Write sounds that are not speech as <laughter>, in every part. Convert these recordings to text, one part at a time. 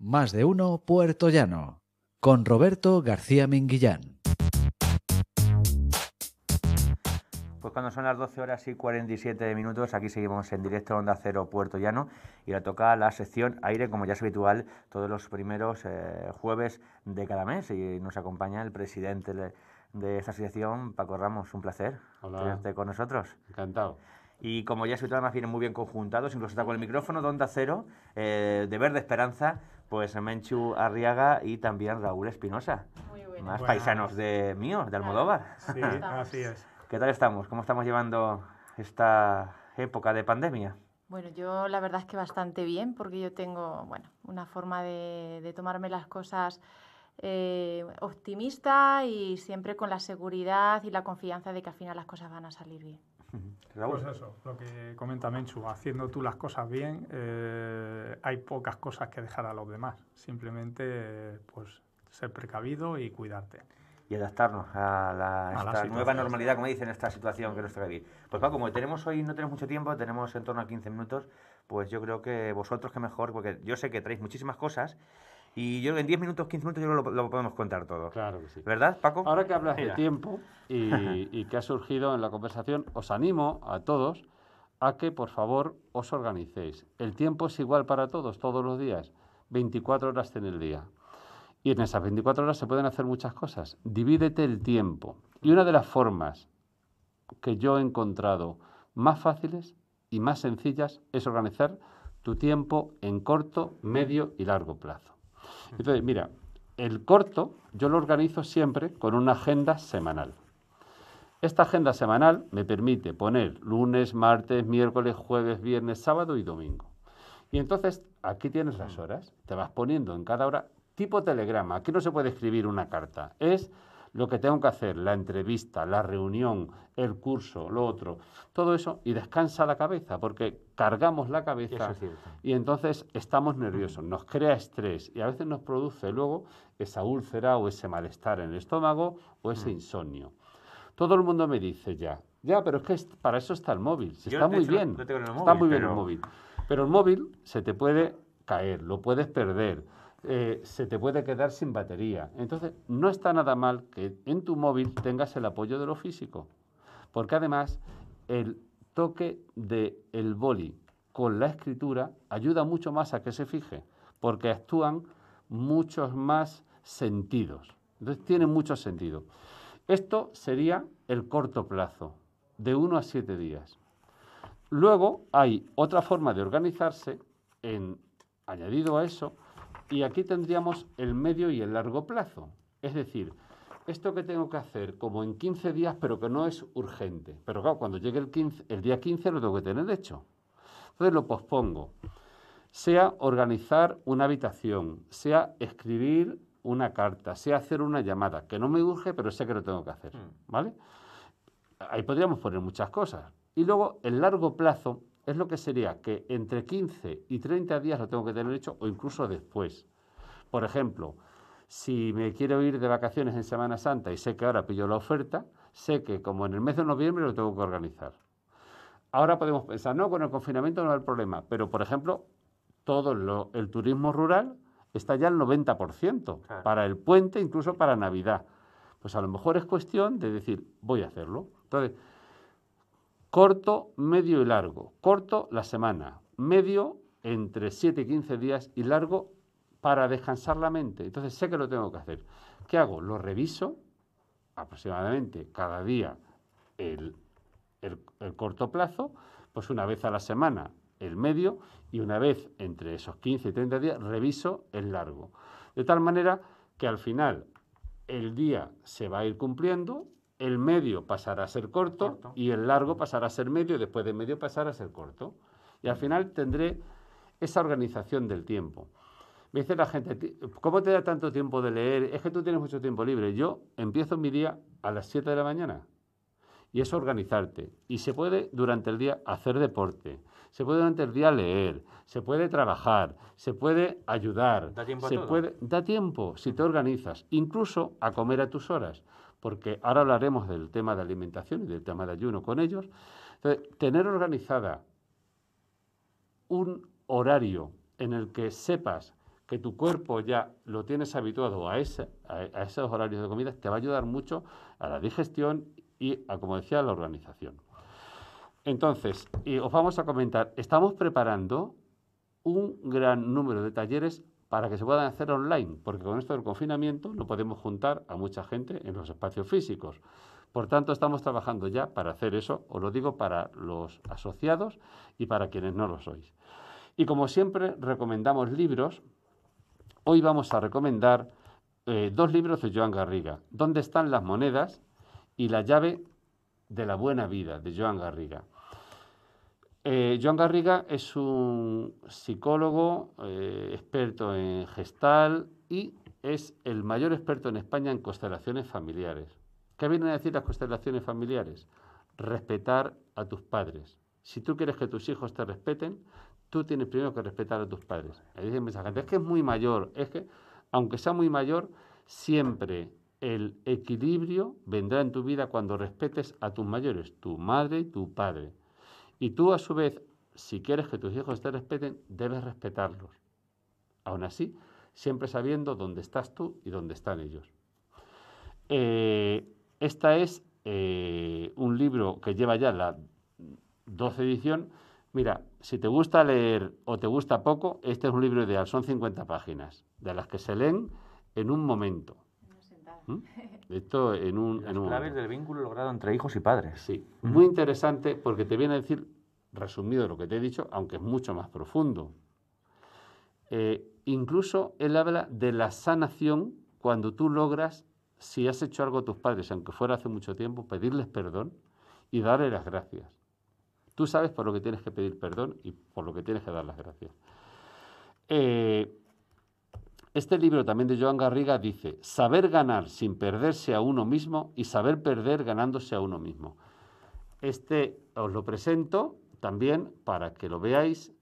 Más de uno Puerto Llano, con Roberto García Minguillán. Pues cuando son las 12 horas y 47 minutos, aquí seguimos en directo Onda Cero Puerto Llano y le toca la sección aire, como ya es habitual, todos los primeros eh, jueves de cada mes y nos acompaña el presidente de esta asociación, Paco Ramos. Un placer tenerte con nosotros. Encantado. Y como ya se habitual más vienen muy bien conjuntados, incluso está con el micrófono de Onda Cero, eh, de Verde Esperanza, pues Menchu Arriaga y también Raúl Espinosa. Muy Más paisanos de mío, de Almodóvar. Sí, así es. ¿Qué tal estamos? ¿Cómo estamos llevando esta época de pandemia? Bueno, yo la verdad es que bastante bien, porque yo tengo, bueno, una forma de, tomarme las cosas eh, optimista y siempre con la seguridad y la confianza de que al final las cosas van a salir bien. Pues eso, lo que comenta Menchu, haciendo tú las cosas bien, eh, hay pocas cosas que dejar a los demás. Simplemente, pues, ser precavido y cuidarte. Y adaptarnos a la, esta nueva normalidad, como dicen, esta situación que nos trae vivir. Pues como tenemos hoy, no tenemos mucho tiempo, tenemos en torno a 15 minutos, pues yo creo que vosotros que mejor, porque yo sé que traéis muchísimas cosas, y yo en 10 minutos, 15 minutos, yo lo, podemos contar todo. Claro que sí. ¿Verdad, Paco? Ahora que hablas de tiempo <laughs> y, que ha surgido en la conversación, os animo a todos a que por favor os organicéis. El tiempo es igual para todos, todos los días. 24 horas en el día. Y en esas 24 horas se pueden hacer muchas cosas. Divídete el tiempo. Y una de las formas que yo he encontrado más fáciles y más sencillas es organizar tu tiempo en corto, medio y largo plazo. Entonces, mira, el corto yo lo organizo siempre con una agenda semanal. Esta agenda semanal me permite poner lunes, martes, miércoles, jueves, viernes, sábado y domingo. Y entonces aquí tienes las mm. horas, te vas poniendo en cada hora tipo telegrama. Aquí no se puede escribir una carta, es lo que tengo que hacer, la entrevista, la reunión, el curso, lo otro, todo eso y descansa la cabeza, porque cargamos la cabeza y entonces estamos nerviosos, nos crea estrés y a veces nos produce luego esa úlcera o ese malestar en el estómago o ese mm. insomnio. Todo el mundo me dice ya, ya, pero es que para eso está el móvil, móvil, está muy bien, está muy bien el móvil, pero el móvil se te puede caer, lo puedes perder eh, se te puede quedar sin batería. Entonces, no está nada mal que en tu móvil tengas el apoyo de lo físico, porque además el toque del el boli con la escritura ayuda mucho más a que se fije, porque actúan muchos más sentidos. Entonces, tiene mucho sentido. Esto sería el corto plazo, de uno a siete días. Luego hay otra forma de organizarse en añadido a eso, y aquí tendríamos el medio y el largo plazo. Es decir, esto que tengo que hacer como en 15 días, pero que no es urgente. Pero claro, cuando llegue el, 15, el día 15 lo tengo que tener hecho. Entonces lo pospongo. Sea organizar una habitación, sea escribir una carta, sea hacer una llamada, que no me urge, pero sé que lo tengo que hacer. Mm. ¿Vale? Ahí podríamos poner muchas cosas. Y luego el largo plazo es lo que sería que entre 15 y 30 días lo tengo que tener hecho o incluso después. Por ejemplo, si me quiero ir de vacaciones en Semana Santa y sé que ahora pillo la oferta, sé que como en el mes de noviembre lo tengo que organizar. Ahora podemos pensar, no, con el confinamiento no hay problema, pero por ejemplo, todo el turismo rural está ya al 90% para el puente, incluso para Navidad. Pues a lo mejor es cuestión de decir, voy a hacerlo. Entonces, Corto, medio y largo. Corto la semana, medio entre 7 y 15 días y largo para descansar la mente. Entonces sé que lo tengo que hacer. ¿Qué hago? Lo reviso aproximadamente cada día el, corto plazo, pues una vez a la semana el medio y una vez entre esos 15 y 30 días reviso el largo. De tal manera que al final el día se va a ir cumpliendo el medio pasará a ser corto, y el largo pasará a ser medio, después de medio pasará a ser corto. Y al mm. final tendré esa organización del tiempo. Me dice la gente, ¿cómo te da tanto tiempo de leer? Es que tú tienes mucho tiempo libre. Yo empiezo mi día a las 7 de la mañana. Y es organizarte. Y se puede durante el día hacer deporte, se puede durante el día leer, se puede trabajar, se puede ayudar. Puede, da tiempo si te organizas, incluso a comer a tus horas porque ahora hablaremos del tema de alimentación y del tema de ayuno con ellos. Entonces, tener organizada un horario en el que sepas que tu cuerpo ya lo tienes habituado a, ese, a, esos horarios de comida, te va a ayudar mucho a la digestión y, a, como decía, a la organización. Entonces, y os vamos a comentar, estamos preparando un gran número de talleres para que se puedan hacer online, porque con esto del confinamiento no podemos juntar a mucha gente en los espacios físicos. Por tanto, estamos trabajando ya para hacer eso, os lo digo para los asociados y para quienes no lo sois. Y como siempre, recomendamos libros. Hoy vamos a recomendar eh, dos libros de Joan Garriga, ¿Dónde están las monedas? y La llave de la buena vida, de Joan Garriga. Eh, Joan Garriga es un psicólogo eh, experto en gestal y es el mayor experto en España en constelaciones familiares. ¿Qué vienen a decir las constelaciones familiares? Respetar a tus padres. Si tú quieres que tus hijos te respeten, tú tienes primero que respetar a tus padres. Me dicen es que es muy mayor, es que aunque sea muy mayor, siempre el equilibrio vendrá en tu vida cuando respetes a tus mayores, tu madre y tu padre. Y tú a su vez, si quieres que tus hijos te respeten, debes respetarlos. Aún así, siempre sabiendo dónde estás tú y dónde están ellos. Eh, esta es eh, un libro que lleva ya la 12 edición. Mira, si te gusta leer o te gusta poco, este es un libro ideal. Son 50 páginas, de las que se leen en un momento. ¿Mm? <laughs> Esto en un... Las del vínculo logrado entre hijos y padres. Sí, muy interesante porque te viene a decir, resumido lo que te he dicho, aunque es mucho más profundo. Eh, incluso él habla de la sanación cuando tú logras, si has hecho algo a tus padres, aunque fuera hace mucho tiempo, pedirles perdón y darle las gracias. Tú sabes por lo que tienes que pedir perdón y por lo que tienes que dar las gracias. Eh, este libro también de Joan Garriga dice, saber ganar sin perderse a uno mismo y saber perder ganándose a uno mismo. Este os lo presento también para que lo veáis.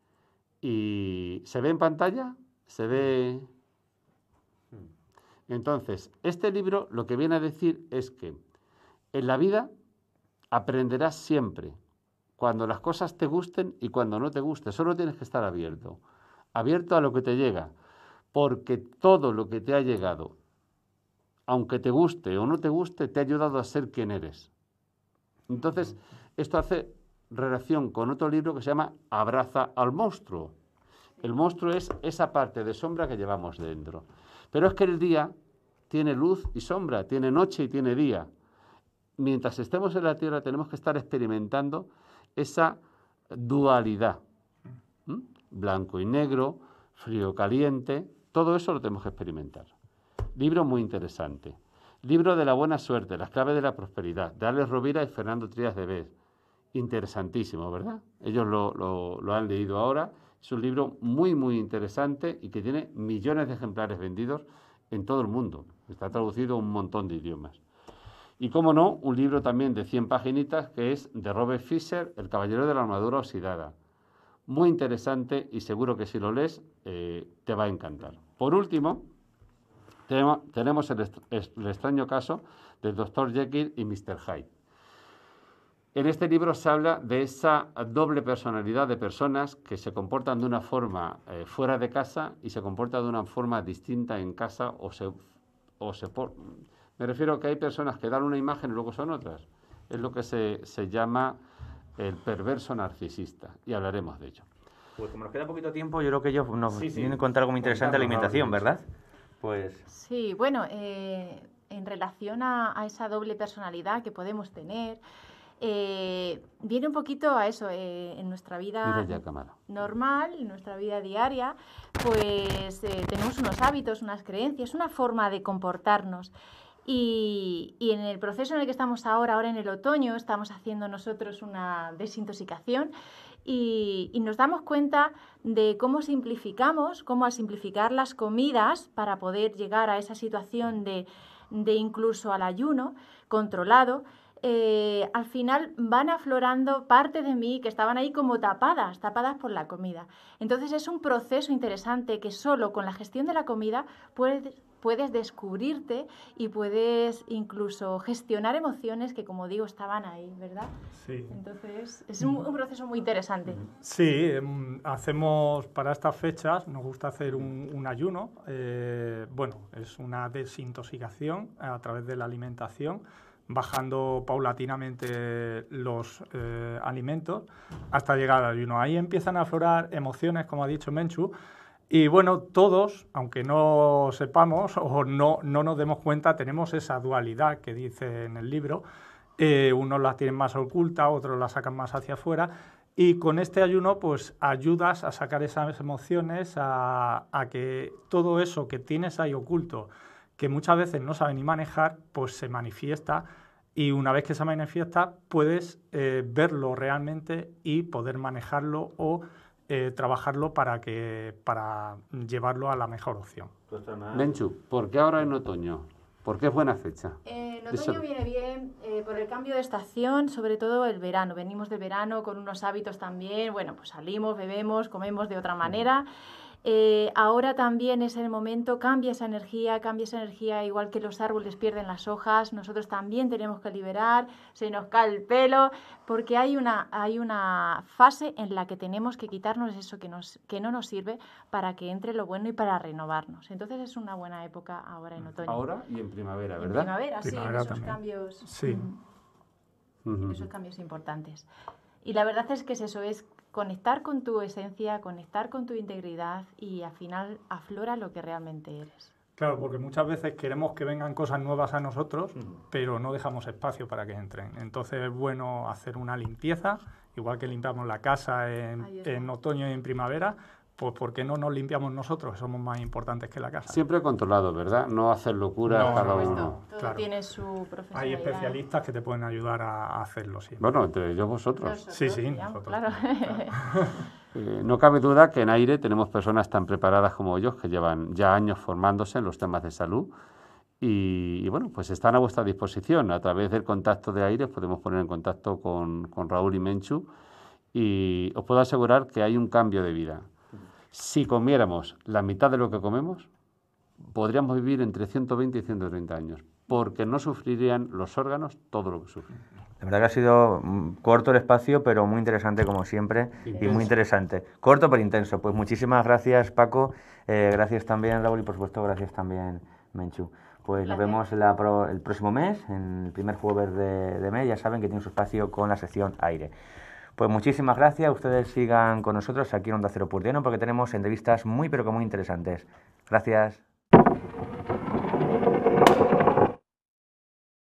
¿Y se ve en pantalla? ¿Se ve? Hmm. Entonces, este libro lo que viene a decir es que en la vida aprenderás siempre, cuando las cosas te gusten y cuando no te gusten. Solo tienes que estar abierto, abierto a lo que te llega porque todo lo que te ha llegado, aunque te guste o no te guste, te ha ayudado a ser quien eres. Entonces, esto hace relación con otro libro que se llama Abraza al monstruo. El monstruo es esa parte de sombra que llevamos dentro. Pero es que el día tiene luz y sombra, tiene noche y tiene día. Mientras estemos en la Tierra tenemos que estar experimentando esa dualidad. ¿Mm? Blanco y negro, frío caliente, todo eso lo tenemos que experimentar. Libro muy interesante. Libro de la buena suerte, las claves de la prosperidad, de Alex Rovira y Fernando Trías de Vez. Interesantísimo, ¿verdad? Ellos lo, han leído ahora. Es un libro muy, muy interesante y que tiene millones de ejemplares vendidos en todo el mundo. Está traducido a un montón de idiomas. Y cómo no, un libro también de 100 paginitas que es de Robert Fisher, El Caballero de la Armadura Oxidada. Muy interesante y seguro que si lo lees eh, te va a encantar. Por último, tenemos el, extraño caso del doctor Jekyll y Mr. Hyde. En este libro se habla de esa doble personalidad de personas que se comportan de una forma eh, fuera de casa y se comportan de una forma distinta en casa o se... O se Me refiero a que hay personas que dan una imagen y luego son otras. Es lo que se, se llama el perverso narcisista y hablaremos de ello. Pues como nos queda poquito tiempo, yo creo que ellos nos sí, tienen que contar algo muy interesante de alimentación, ¿verdad? Pues... Sí, bueno, eh, en relación a, esa doble personalidad que podemos tener, eh, viene un poquito a eso, eh, en nuestra vida normal, en nuestra vida diaria, pues tenemos unos hábitos, unas creencias, una forma de comportarnos. Y, y, en el proceso en el que estamos ahora, ahora en el otoño, estamos haciendo nosotros una desintoxicación y, nos damos cuenta de cómo simplificamos, cómo al simplificar las comidas para poder llegar a esa situación de, de incluso al ayuno controlado, eh, al final van aflorando parte de mí que estaban ahí como tapadas, tapadas por la comida. Entonces es un proceso interesante que solo con la gestión de la comida puedes puedes descubrirte y puedes incluso gestionar emociones que, como digo, estaban ahí, ¿verdad? Sí. Entonces, es un, proceso muy interesante. Sí, em, hacemos para estas fechas, nos gusta hacer un, ayuno. Eh, bueno, es una desintoxicación a través de la alimentación bajando paulatinamente los eh, alimentos hasta llegar al ayuno. Ahí empiezan a aflorar emociones, como ha dicho Menchu, y bueno, todos, aunque no sepamos <laughs> o no, no nos demos cuenta, tenemos esa dualidad que dice en el libro. Eh, unos la tienen más oculta, otros la sacan más hacia afuera. Y con este ayuno, pues ayudas a sacar esas emociones, a, que todo eso que tienes ahí oculto, que muchas veces no sabes ni manejar, pues se manifiesta. Y una vez que se manifiesta, puedes eh, verlo realmente y poder manejarlo o eh, trabajarlo para, que, para llevarlo a la mejor opción. Menchu, ¿por qué ahora en otoño? ¿Por qué es buena fecha? en otoño viene bien eh, por el cambio de estación, sobre todo el verano. Venimos de verano con unos hábitos también, bueno, pues salimos, bebemos, comemos de otra mm. manera. Eh, ahora también es el momento, cambia esa energía, cambia esa energía, igual que los árboles pierden las hojas, nosotros también tenemos que liberar, se nos cae el pelo, porque hay una, hay una fase en la que tenemos que quitarnos eso que, nos, que no nos sirve para que entre lo bueno y para renovarnos. Entonces es una buena época ahora en otoño. Ahora y en primavera, ¿verdad? En primavera, sí, esos cambios, sí. Mm, esos cambios importantes. Y la verdad es que eso, es conectar con tu esencia, conectar con tu integridad y al final aflora lo que realmente eres. Claro, porque muchas veces queremos que vengan cosas nuevas a nosotros, pero no dejamos espacio para que entren. Entonces es bueno hacer una limpieza, igual que limpiamos la casa en otoño y en primavera, pues ¿por qué no nos limpiamos nosotros? Somos más importantes que la casa. Siempre controlado, ¿verdad? No hacer locuras no, cada uno. Todo tiene su profesionalidad. Hay especialistas que te pueden ayudar a hacerlo, sí. Bueno, entre ellos vosotros. sí, sí, nosotros. <laughs> Eh, no cabe duda que en aire tenemos personas tan preparadas como ellos que llevan ya años formándose en los temas de salud y, bueno, pues están a vuestra disposición. A través del contacto de aire podemos poner en contacto con, con Raúl y Menchu y os puedo asegurar que hay un cambio de vida. Si comiéramos la mitad de lo que comemos, podríamos vivir entre 120 y 130 años, porque no sufrirían los órganos todo lo que sufren. La verdad que ha sido mm, corto el espacio, pero muy interesante como siempre y muy interesante. Corto pero intenso. Pues muchísimas gracias Paco, eh, gracias también Raúl y por supuesto gracias también Menchu. Pues nos vemos el próximo mes, en el primer jueves de, de mes. Ya saben que tiene su espacio con la sección aire. Pues muchísimas gracias. Ustedes sigan con nosotros aquí en Onda Cero Purdiano porque tenemos entrevistas muy, pero que muy interesantes. Gracias.